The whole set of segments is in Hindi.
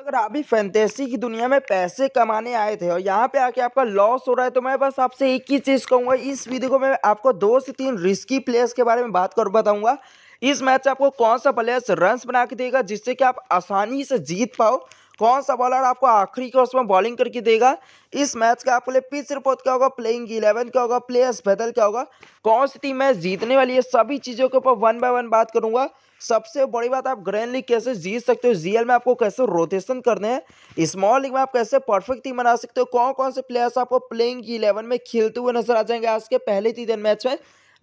अगर आप भी फैंटेसी की दुनिया में पैसे कमाने आए थे और यहाँ पे आके आपका लॉस हो रहा है तो मैं बस आपसे एक ही चीज़ कहूँगा इस वीडियो में आपको दो से तीन रिस्की प्लेयर्स के बारे में बात कर बताऊँगा इस मैच आपको कौन सा प्लेयर्स रन्स बना के देगा जिससे कि आप आसानी से जीत पाओ कौन सा बॉलर आपको आखिरी क्रॉस में बॉलिंग करके देगा इस मैच का आपके लिए पिच रिपोर्ट क्या होगा प्लेइंग इलेवन क्या होगा प्लेयर्स बदल क्या होगा कौन सी टीम मैच जीतने वाली है सभी चीज़ों के ऊपर वन बाय वन बात करूंगा सबसे बड़ी बात आप ग्रैंड लीग कैसे जीत सकते हो जीएल में आपको कैसे रोटेशन करने हैं स्मॉल लीग में आप कैसे परफेक्ट टीम बना सकते हो कौन कौन से प्लेयर्स आपको प्लेइंग इलेवन में खेलते हुए नजर आ जाएंगे आज के पहले तीन मैच में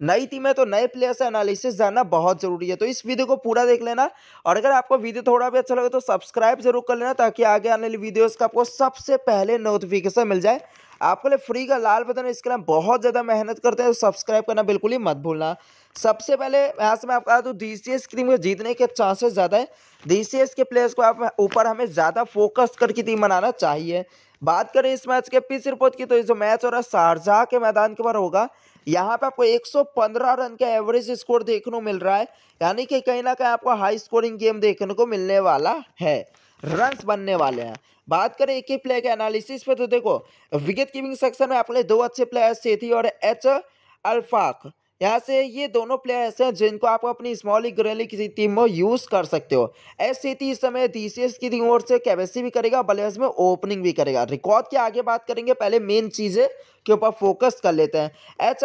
नई टीम है तो नए प्लेयर से एनालिसिस जानना बहुत ज़रूरी है तो इस वीडियो को पूरा देख लेना और अगर आपको वीडियो थोड़ा भी अच्छा लगे तो सब्सक्राइब जरूर कर लेना ताकि आगे आने वाली वीडियोज़ का आपको सबसे पहले नोटिफिकेशन मिल जाए आपके लिए फ्री का लाल बटन इसके लिए बहुत ज़्यादा मेहनत करते हैं तो सब्सक्राइब करना बिल्कुल ही मत भूलना सबसे पहले यहाँ से मैं आपको बता दूँ डी सी एस की टीम को जीतने के चांसेस ज़्यादा है डी सी एस के प्लेयर्स को आप ऊपर हमें ज़्यादा फोकस करके टीम बनाना चाहिए बात करें इस मैच के पिच रिपोर्ट की तो जो मैच हो रहा है शारजाह के मैदान के ऊपर होगा यहाँ पे आपको 115 रन का एवरेज स्कोर देखने को मिल रहा है यानी कि कहीं ना कहीं आपको हाई स्कोरिंग गेम देखने को मिलने वाला है रन्स बनने वाले हैं बात करें एक ही प्लेयर के एनालिसिस पे तो देखो विकेट कीपिंग सेक्शन में आपने दो अच्छे प्लेयर थे और एच अल्फाक यहाँ से ये दोनों प्लेयर ऐसे हैं जिनको आप अपनी स्मॉल लीग किसी लीग टीम में यूज़ कर सकते हो एस सी इस समय डीसीएस की ओर से कैबेसी भी करेगा बल्लेबाज में ओपनिंग भी करेगा रिकॉर्ड के आगे बात करेंगे पहले मेन चीज़ें के ऊपर फोकस कर लेते हैं एच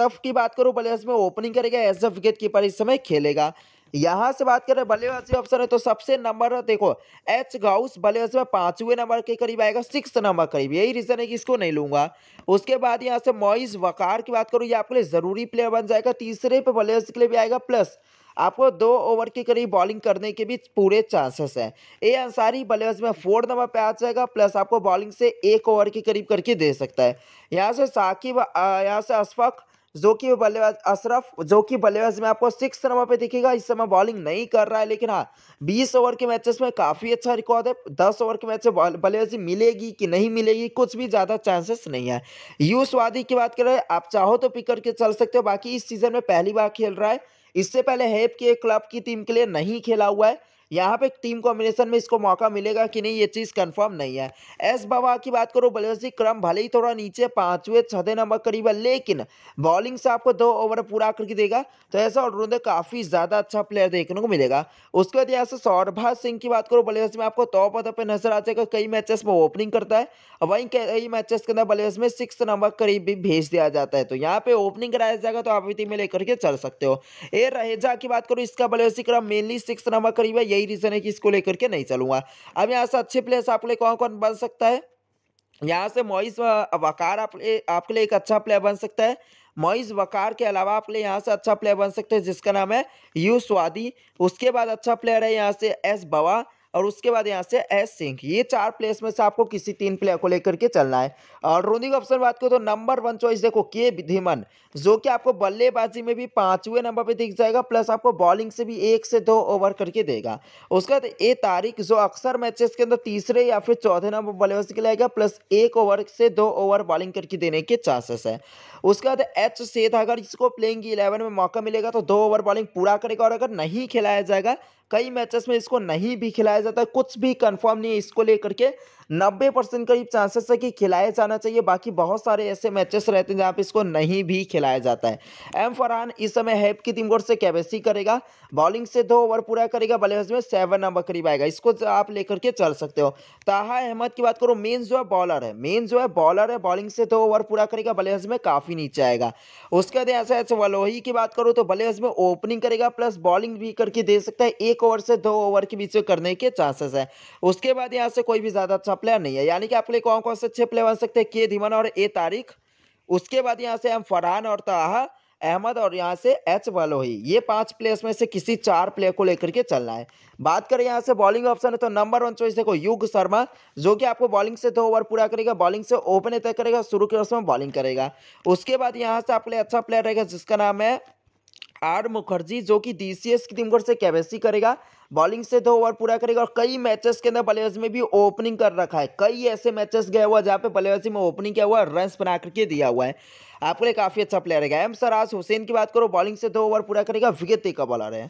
तफ की बात करूँ बल्लेबाज में ओपनिंग करेगा एज अ विकेट कीपर इस समय खेलेगा यहाँ से बात करें बल्लेबाजी ऑप्शन है तो सबसे नंबर देखो एच गाउस बल्लेबाजी में पांचवें नंबर के करीब आएगा सिक्स नंबर करीब यही रीजन है कि इसको नहीं लूंगा उसके बाद यहाँ से मॉइस वकार की बात करूँ ये आपके लिए जरूरी प्लेयर बन जाएगा तीसरे पे बल्लेबाजी के लिए भी आएगा प्लस आपको दो ओवर के करीब बॉलिंग करने के भी पूरे चांसेस हैं ए अंसारी बल्लेबाजी में फोर नंबर पे आ जाएगा प्लस आपको बॉलिंग से एक ओवर के करीब करके दे सकता है यहाँ से साकिब यहाँ से अशफक जो कि बल्लेबाज अशरफ जो कि बल्लेबाज में आपको सिक्स नंबर पे दिखेगा इस समय बॉलिंग नहीं कर रहा है लेकिन हाँ बीस ओवर के मैचेस में काफ़ी अच्छा रिकॉर्ड है दस ओवर के मैच बल्लेबाजी मिलेगी कि नहीं मिलेगी कुछ भी ज़्यादा चांसेस नहीं है यू स्वादी की बात करें आप चाहो तो पिक करके चल सकते हो बाकी इस सीज़न में पहली बार खेल रहा है इससे पहले हेप के क्लब की टीम के लिए नहीं खेला हुआ है यहाँ पे टीम कॉम्बिनेशन में इसको मौका मिलेगा कि नहीं ये चीज़ कंफर्म नहीं है एस बाबा की बात करो बल्लेबाजी क्रम भले ही थोड़ा नीचे पाँचवें छठे नंबर करीब है लेकिन बॉलिंग से आपको दो ओवर पूरा करके देगा तो ऐसा ऑलराउंडर काफ़ी ज़्यादा अच्छा प्लेयर देखने को मिलेगा उसके बाद यहाँ से सौरभा सिंह की बात करो बल्लेबाजी में आपको टॉप ऑर्डर पर नजर आ जाएगा कई मैचेस में ओपनिंग करता है वहीं कई मैचेस के अंदर बल्लेबाज में सिक्स नंबर करीब भी भेज दिया जाता है तो यहाँ पे ओपनिंग कराया जाएगा तो आप टीम में लेकर के चल सकते हो ए रहेजा की बात करो इसका बल्लेबाजी क्रम मेनली सिक्स नंबर करीब है यही रीज़न है कि इसको लेकर के नहीं चलूंगा अब यहाँ से अच्छे प्लेयर्स आपके लिए कौन कौन बन सकता है यहाँ से मोइस वकार आपके लिए एक अच्छा प्लेयर बन सकता है मोइस वकार के अलावा आपके लिए यहाँ से अच्छा प्लेयर बन सकते हैं जिसका नाम है यू स्वादी उसके बाद अच्छा प्लेयर है यहाँ से एस बवा और उसके बाद यहाँ से एस सिंह ये चार प्लेयर्स में से आपको किसी तीन प्लेयर को लेकर के चलना है और रोनिंग ऑप्शन बात करो तो नंबर वन चॉइस देखो के धीमन जो कि आपको बल्लेबाजी में भी पांचवें नंबर पे दिख जाएगा प्लस आपको बॉलिंग से भी एक से दो ओवर करके देगा उसके बाद ए तारीख जो अक्सर मैचेस के अंदर तीसरे या फिर चौथे नंबर बल्लेबाजी के लाएगा प्लस एक ओवर से दो ओवर बॉलिंग करके देने के चांसेस है उसके बाद एच सेठ अगर इसको प्लेइंग इलेवन में मौका मिलेगा तो दो ओवर बॉलिंग पूरा करेगा और अगर नहीं खिलाया जाएगा कई मैचेस में इसको नहीं भी खिलाया जाता है कुछ भी कंफर्म नहीं है इसको लेकर के 90 परसेंट करीब चांसेस है कि खिलाया जाना चाहिए बाकी बहुत सारे ऐसे मैचेस रहते हैं जहाँ पे इसको नहीं भी खिलाया जाता है एम फरहान इस समय हैप की टीम से कैबेसी करेगा बॉलिंग से दो ओवर पूरा करेगा बल्लेबाज में सेवन नंबर करीब आएगा इसको आप लेकर के चल सकते हो ताहा अहमद की बात करो मेन जो है बॉलर है मेन जो है बॉलर है बॉलिंग से दो ओवर पूरा करेगा बल्लेबाज में काफ़ी नीचे आएगा उसके बाद ऐसा ऐसे वलोही की बात करो तो बल्लेबाज में ओपनिंग करेगा प्लस बॉलिंग भी करके दे सकता है एक ओवर से दो ओवर के बीच में करने के के चांसेस है उसके बाद यहाँ से कोई भी ज़्यादा अच्छा प्लेयर नहीं है यानी कि आपके लिए कौन कौन से अच्छे प्लेयर बन सकते हैं के धीमन और ए तारीख उसके बाद यहाँ से हम फरहान और ताहा अहमद और यहाँ से एच वलोही ये पांच प्लेयर्स में से किसी चार प्लेयर को लेकर के चलना है बात करें यहाँ से बॉलिंग ऑप्शन है तो नंबर वन चॉइस देखो युग शर्मा जो कि आपको बॉलिंग से दो ओवर पूरा करेगा बॉलिंग से ओपन तय करेगा शुरू के ओवर में बॉलिंग करेगा उसके बाद यहाँ से आपके लिए अच्छा प्लेयर रहेगा जिसका नाम है आर मुखर्जी जो कि डीसीएस की टीम से कैबेसी करेगा बॉलिंग से दो तो ओवर पूरा करेगा और कई मैचेस के अंदर बल्लेबाजी में भी ओपनिंग कर रखा है कई ऐसे मैचेस गया हुआ जहाँ पे बल्लेबाजी में ओपनिंग किया हुआ रन बना करके दिया हुआ है आपके लिए काफ़ी अच्छा प्लेयर है एम सराज हुसैन की बात करो बॉलिंग से दो तो ओवर पूरा करेगा विकेट का बॉलर है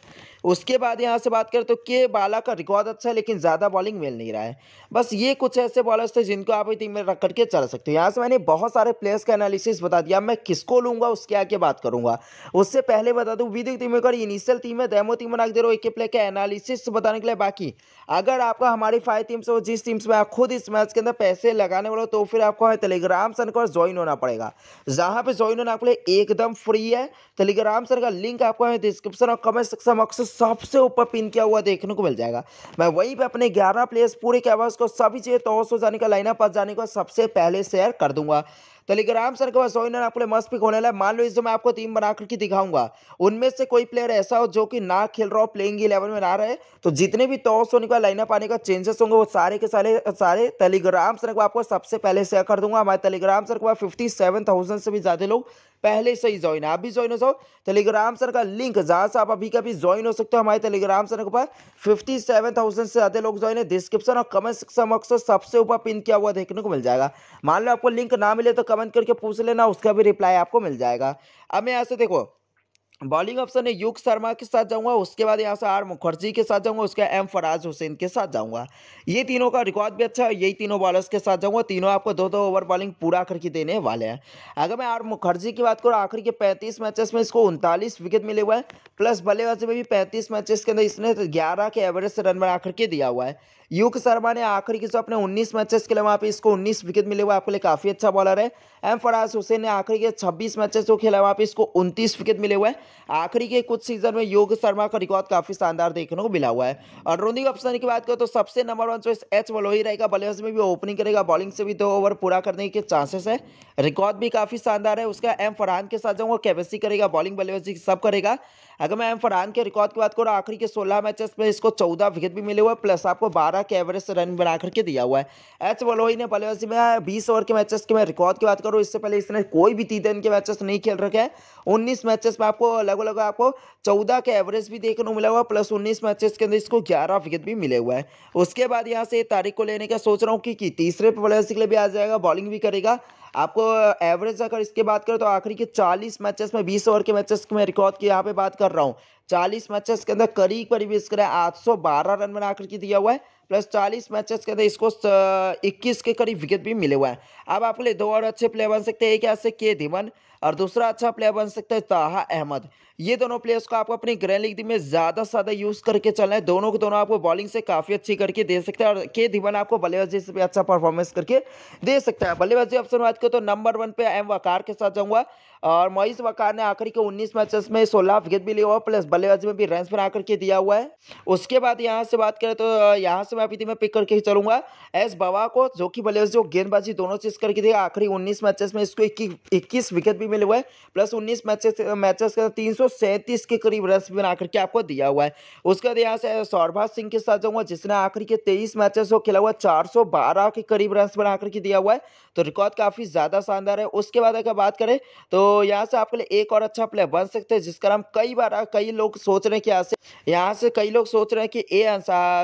उसके बाद यहाँ से बात करें तो के बाला का रिकॉर्ड अच्छा है लेकिन ज़्यादा बॉलिंग मिल नहीं रहा है बस ये कुछ ऐसे बॉलर्स थे जिनको आप टीम में रख करके चल सकते हो यहाँ से मैंने बहुत सारे प्लेयर्स का एनालिसिस बता दिया मैं किसको लूँगा उसके आगे बात करूँगा उससे पहले बता दूँ विदिक टीम में इनिशियल टीम है डेमो टीम बना दे रहा हूँ एक प्लेयर का एनालिसिस चीज़ बताने के लिए बाकी अगर आपका हमारी फाइव टीम्स और जिस टीम्स में आप खुद इस मैच के अंदर पैसे लगाने वाले हो तो फिर आपको टेलीग्राम सर का ज्वाइन होना पड़ेगा जहां पे ज्वाइन होना आपके लिए एकदम फ्री है टेलीग्राम सर का लिंक आपको हमें डिस्क्रिप्शन और कमेंट सेक्शन बॉक्स सबसे ऊपर पिन किया हुआ देखने को मिल जाएगा मैं वहीं पर अपने ग्यारह प्लेयर्स पूरे कैबर्स को सभी चाहिए तो जाने का पास जाने का सबसे पहले शेयर कर दूंगा टेलीग्राम सर्कल पर सौ इनर आपके लिए मस्त पिक होने वाला मान लो इस जो मैं आपको टीम बना करके दिखाऊंगा उनमें से कोई प्लेयर ऐसा हो जो कि ना खेल रहा हो प्लेइंग इलेवन में ना रहे तो जितने भी टॉस होने का लाइनअप आने का चेंजेस होंगे वो सारे के सारे सारे टेलीग्राम को आपको सबसे पहले शेयर कर दूंगा हमारे Telegram circle fifty seven thousand से भी ज़्यादा लोग पहले से ही ज्वाइन है आप भी ज्वाइन हो जाओ टेलीग्राम सर का लिंक जहाँ से आप अभी कभी ज्वाइन हो सकते हो हमारे टेलीग्राम सर के पास फिफ्टी सेवन थाउजेंड से ज़्यादा लोग ज्वाइन है डिस्क्रिप्शन और कमेंट सेक्शन बॉक्स सबसे ऊपर पिन किया हुआ देखने को मिल जाएगा मान लो आपको लिंक ना मिले तो कमेंट करके पूछ लेना उसका भी रिप्लाई आपको मिल जाएगा अब मैं यहाँ से देखो बॉलिंग ऑप्शन है युग शर्मा के साथ जाऊंगा उसके बाद यहाँ से आर मुखर्जी के साथ जाऊंगा उसके एम फराज हुसैन के साथ जाऊंगा ये तीनों का रिकॉर्ड भी अच्छा है यही तीनों बॉलर्स के साथ जाऊंगा तीनों आपको दो दो ओवर बॉलिंग पूरा करके देने वाले हैं अगर मैं आर मुखर्जी की बात करूँ आखिर के पैंतीस मैचेस में इसको उनतालीस विकेट मिले हुए हैं प्लस बल्लेबाजी में भी पैंतीस मैचेस के अंदर इसने ग्यारह के एवरेज से रन बना करके दिया हुआ है युग शर्मा ने आखिरी के जो अपने 19 मैचेस के लिए वहाँ पे इसको 19 विकेट मिले हुए आपके लिए काफ़ी अच्छा बॉलर है एम फराज हुसैन ने आखिरी के 26 मैचेस को खेला वहाँ पे इसको 29 विकेट मिले हुए हैं आखिरी के कुछ सीजन में योग शर्मा का रिकॉर्ड काफी शानदार देखने को मिला हुआ है और रोनिंग ऑप्शन की बात करें तो सबसे नंबर वन चॉइस एच वलोही रहेगा बल्लेबाज में भी ओपनिंग करेगा बॉलिंग से भी दो ओवर पूरा करने के चांसेस है रिकॉर्ड भी काफी शानदार है उसका एम फरहान के साथ जाऊंगा कैपेसी करेगा बॉलिंग बल्लेबाजी सब करेगा अगर मैं एम फरहान के रिकॉर्ड की बात करूँ आखिरी के सोलह मैचेस में इसको चौदह विकेट भी मिले हुए प्लस आपको बारह के एवरेज रन बना करके दिया हुआ है एच वलोही ने बल्लेबाजी में बीस ओवर के मैचेस के मैं रिकॉर्ड की बात करूँ इससे पहले इसने कोई भी तीन दिन के मैचेस नहीं खेल रखे हैं उन्नीस मैचेस में आपको अलग अलग आपको चौदह के एवरेज भी देखने को मिला हुआ प्लस उन्नीस मैचेस के अंदर इसको ग्यारह विकेट भी मिले हुआ है उसके बाद यहाँ से तारीख को लेने का सोच रहा हूँ कि, कि तीसरे प्लेयर्स के लिए भी आ जाएगा बॉलिंग भी करेगा आपको एवरेज अगर इसके बात करें तो आखिरी के 40 मैचेस में 20 ओवर के मैचेस में रिकॉर्ड की यहाँ पे बात कर रहा हूँ 40 मैचेस के अंदर करीब करीब इसका आठ सौ बारह रन मैंने आखिरी की दिया हुआ है प्लस 40 मैचेस के अंदर इसको 21 के करीब विकेट भी मिले हुए हैं अब आपके लिए दो और अच्छे प्लेयर बन सकते हैं एक ऐसे के धीमन और दूसरा अच्छा प्लेयर बन सकता है ताहा अहमद ये दोनों प्लेयर्स को आपको अपनी ग्रैंड लीग में ज़्यादा से ज़्यादा यूज़ करके चलना है दोनों को दोनों आपको बॉलिंग से काफ़ी अच्छी करके दे सकते हैं और के धीमन आपको बल्लेबाजी से भी अच्छा परफॉर्मेंस करके दे सकता है बल्लेबाजी ऑप्शन बात करें तो नंबर वन पे एम वकार के साथ जाऊंगा और मोइस वकार ने आखिरी के 19 मैचेस में 16 विकेट भी लिया हुआ प्लस बल्लेबाजी में भी रन बना करके दिया हुआ है उसके बाद यहाँ से बात करें तो यहाँ से मैं अभी मैं पिक करके चलूंगा एस बवा को जो कि बल्लेबाजी और गेंदबाजी दोनों चीज करके दिया आखिरी उन्नीस मैचेस में इसको इक्कीस विकेट भी मिले हुए प्लस उन्नीस मैचेस मैचेस के तीन के करीब रन बना करके आपको दिया हुआ है उसके बाद यहाँ से सौरभाष सिंह के साथ जाऊंगा जिसने आखिरी के तेईस मैचेस को खेला हुआ चार के करीब रन बना करके दिया हुआ है तो रिकॉर्ड काफी ज्यादा शानदार है उसके बाद अगर बात करें तो यहाँ से आपके लिए एक और अच्छा प्लेयर बन सकते हैं जिसका नाम कई बार कई लोग सोच रहे हैं कि यहाँ से यहाँ से कई लोग सोच रहे हैं कि ए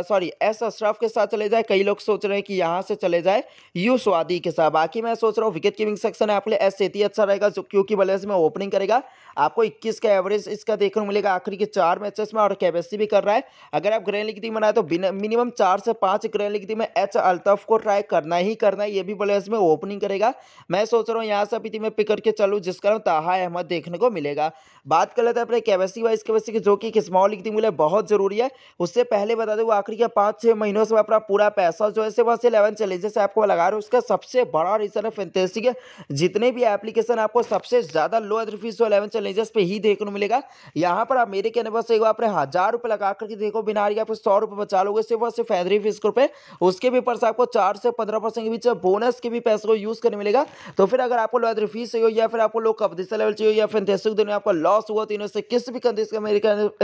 सॉरी एस अशरफ के साथ चले जाए कई लोग सोच रहे हैं कि यहाँ से चले जाए यू स्वादी के साथ बाकी मैं सोच रहा हूँ विकेट कीपिंग सेक्शन है आपके लिए एस सेती अच्छा रहेगा जो क्योंकि बल्लेबाजी में ओपनिंग करेगा आपको इक्कीस का एवरेज इसका देखने को मिलेगा आखिरी के चार मैचेस में और कैपेसिटी भी कर रहा है अगर आप ग्रैंड लीग टीम बनाए तो मिनिमम चार से पाँच ग्रैंड लीग टीम में एच अल्तफ को ट्राई करना ही करना है ये भी बल्लेबाजी में ओपनिंग करेगा मैं सोच रहा हूँ यहाँ से अभी मैं पिक करके चलूँ जिसका करण हाई अहमद देखने को मिलेगा बात कर लेते हैं अपने केवेसी वाइस केवेसी की जो कि स्मॉल लीग टीम के बहुत जरूरी है उससे पहले बता दें वो आखिरी के पाँच छः महीनों से अपना पूरा पैसा जो है बस इलेवन चैलेंजेस ऐप को लगा रहे हैं उसका सबसे बड़ा रीजन है फैंटेसिक है जितने भी एप्लीकेशन आपको सबसे ज़्यादा लो एदर फीस जो इलेवन चैलेंजेस पर ही देखने को मिलेगा यहाँ पर आप मेरे कहने पर बार अपने हज़ार रुपये लगा करके देखो बिना या फिर सौ रुपये बचा लोगे सिर्फ और सिर्फ फैदरी फीस रुपये उसके भी ऊपर आपको चार से पंद्रह परसेंट के बीच बोनस के भी पैसे को यूज़ करने मिलेगा तो फिर अगर आपको लो एदर फीस या फिर आपको लोग आपको अपदिशा लेवल चाहिए या फैंटेस्टिक दोनों में आपका लॉस हुआ तीनों तो से किस भी कंडीशन का मेरे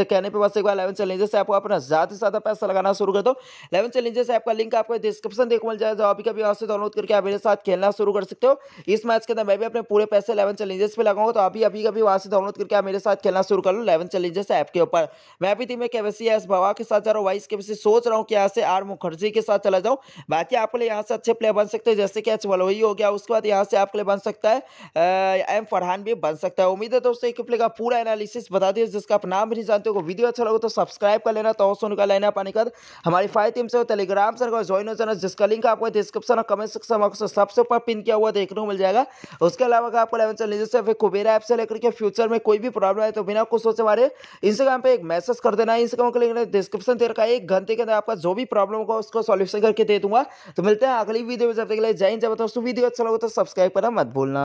कहने पर बस एक बार लेवन चैलेंजेस से आपको अपना ज़्यादा से ज़्यादा पैसा लगाना शुरू कर दो लेवन चैलेंजेस से आपका लिंक आपको डिस्क्रिप्शन देखो मिल जाए जो अभी कभी आपसे डाउनलोड करके आप मेरे साथ खेलना शुरू कर सकते हो इस मैच के अंदर मैं भी अपने पूरे पैसे लेवन चैलेंजेस पर लगाऊंगा तो अभी अभी कभी वहाँ से डाउनलोड करके आप मेरे साथ खेलना शुरू कर लो लेवन चैलेंजेस ऐप के ऊपर मैं भी टीम में केवसी एस भवा के साथ जा रहा हूँ वाइस के सोच रहा हूँ कि यहाँ से आर मुखर्जी के साथ चला जाऊँ बाकी आपके लिए यहाँ से अच्छे प्लेयर बन सकते हैं जैसे कि एच वलोही हो गया उसके बाद यहाँ से आपके लिए बन सकता है एम फरहा वाहन भी बन सकता है उम्मीद है दोस्तों क्लिप का पूरा एनालिसिस बता दिया जिसका आप नाम भी नहीं जानते हो वीडियो अच्छा लगे तो सब्सक्राइब कर लेना तो सोनू का लेना पानी कर हमारी फाइव टीम से टेलीग्राम सर से ज्वाइन हो जाना जिसका लिंक आपको डिस्क्रिप्शन और कमेंट सेक्शन में सबसे ऊपर पिन किया हुआ देखने को मिल जाएगा उसके अलावा आपको लेवन चल लीजिए फिर कुबेरा ऐप से लेकर के फ्यूचर में कोई भी प्रॉब्लम है तो बिना कुछ सोचे हमारे इंस्टाग्राम पर एक मैसेज कर देना इंस्टाग्राम का लिंक डिस्क्रिप्शन दे रखा है एक घंटे के अंदर आपका जो भी प्रॉब्लम होगा उसको सॉल्यूशन करके दे दूंगा तो मिलते हैं अगली वीडियो में जब तक के लिए जय जब दोस्तों वीडियो अच्छा लगे तो सब्सक्राइब करना मत भूलना